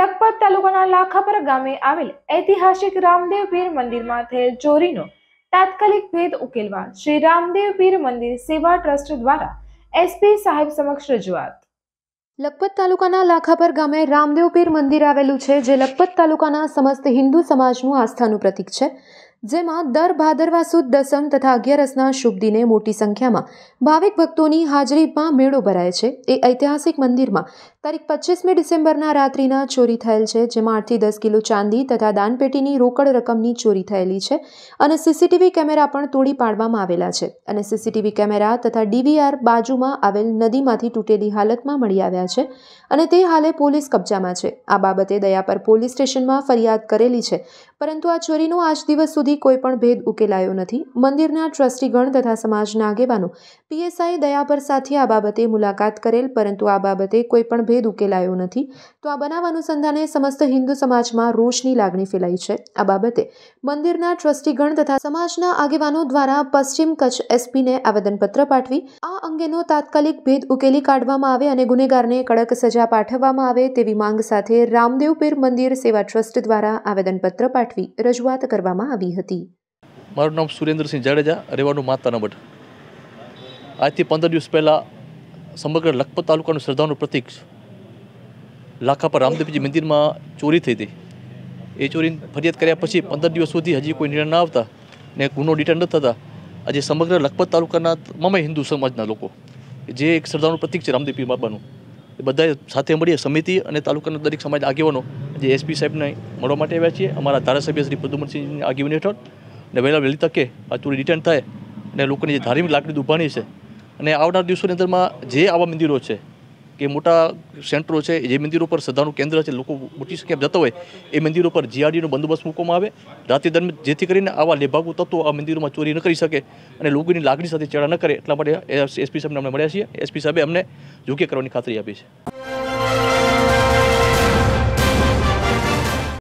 લખપત તાલુકાના લાખાપર ગામે આવેલ ઐતિહાસિક રામદેવ પીર મંદિરમાં થયેલ ચોરીનો તાત્કાલિક ભેદ ઉકેલવા શ્રી રામદેવ પીર મંદિર સેવા ટ્રસ્ટ દ્વારા એસપી સાહેબ સમક્ષ રજૂઆત લખપત તાલુકાના લાખાપર ગામે રામદેવ પીર મંદિર આવેલું છે જે લખપત તાલુકાના સમસ્ત હિન્દુ સમાજનું આસ્થાનું પ્રતીક છે જેમાં દર ભાદરવા સુદ દસમ તથા અગિયારસના શુભ દિને મોટી સંખ્યામાં ભાવિક ભક્તોની હાજરીમાં મેળો ભરાય છે એ ઐતિહાસિક મંદિરમાં તારીખ પચીસમી ડિસેમ્બરના રાત્રિના ચોરી થયેલ છે જેમાં આઠથી દસ કિલો ચાંદી તથા દાનપેટીની રોકડ રકમની ચોરી થયેલી છે અને સીસીટીવી કેમેરા પણ તોડી પાડવામાં આવેલા છે અને સીસીટીવી કેમેરા તથા ડીવીઆર બાજુમાં આવેલ નદીમાંથી તૂટેલી હાલતમાં મળી આવ્યા છે અને તે હાલે પોલીસ કબજામાં છે આ બાબતે દયાપર પોલીસ સ્ટેશનમાં ફરિયાદ કરેલી છે પરંતુ આ ચોરીનો આજ દિવસ સુધી સુધી પણ ભેદ ઉકેલાયો નથી મંદિરના ટ્રસ્ટીગણ તથા સમાજના આગેવાનો પીએસઆઈ દયાપર સાથે આ બાબતે મુલાકાત કરેલ પરંતુ આ બાબતે કોઈ પણ ભેદ ઉકેલાયો નથી તો આ બનાવ અનુસંધાને સમસ્ત હિન્દુ સમાજમાં રોષની લાગણી ફેલાઈ છે આ બાબતે મંદિરના ટ્રસ્ટીગણ તથા સમાજના આગેવાનો દ્વારા પશ્ચિમ કચ્છ એસપીને આવેદનપત્ર પાઠવી આ અંગેનો તાત્કાલિક ભેદ ઉકેલી કાઢવામાં આવે અને ગુનેગારને કડક સજા પાઠવવામાં આવે તેવી માંગ સાથે રામદેવપીર મંદિર સેવા ટ્રસ્ટ દ્વારા આવેદનપત્ર પાઠવી રજૂઆત કરવામાં આવી હતી હતી મારું નામ સુરેન્દ્રસિંહ જાડેજા રહેવાનું માતા નબટ આજથી પંદર દિવસ પહેલાં સમગ્ર લખપત તાલુકાનું શ્રદ્ધાનું પ્રતિક લાખા પર રામદેવજી મંદિરમાં ચોરી થઈ હતી એ ચોરી ફરિયાદ કર્યા પછી પંદર દિવસ સુધી હજી કોઈ નિર્ણય ન આવતા ને ગુનો ડિટેન ન થતા આજે સમગ્ર લખપત તાલુકાના તમામ હિન્દુ સમાજના લોકો જે એક શ્રદ્ધાનું પ્રતિક છે રામદેવપીર બાબાનું એ બધાએ સાથે મળીએ સમિતિ અને તાલુકાના દરેક સમાજ આગેવાનો જે એસપી સાહેબને મળવા માટે આવ્યા છીએ અમારા ધારાસભ્ય શ્રી પ્રદ્યુમનસિંહની આગેવાની હેઠળ અને વહેલા વહેલી તકે આ ચોરી રિટર્ન થાય અને લોકોની જે ધાર્મિક લાકડી દુભાણી છે અને આવનાર દિવસોની અંદરમાં જે આવા મંદિરો છે કે મોટા સેન્ટરો છે જે મંદિરો પર શ્રદ્ધાનું કેન્દ્ર છે લોકો મોટી સંખ્યામાં જતા હોય એ મંદિરો પર જીઆરડીનો બંદોબસ્ત મૂકવામાં આવે રાત્રિ દરમિયાન જેથી કરીને આવા લેભાગુ તત્વો આ મંદિરોમાં ચોરી ન કરી શકે અને લોકોની લાગણી સાથે ચેડા ન કરે એટલા માટે એસપી સાહેબને અમને મળ્યા છીએ એસપી સાહેબે અમને યોગ્ય કરવાની ખાતરી આપી છે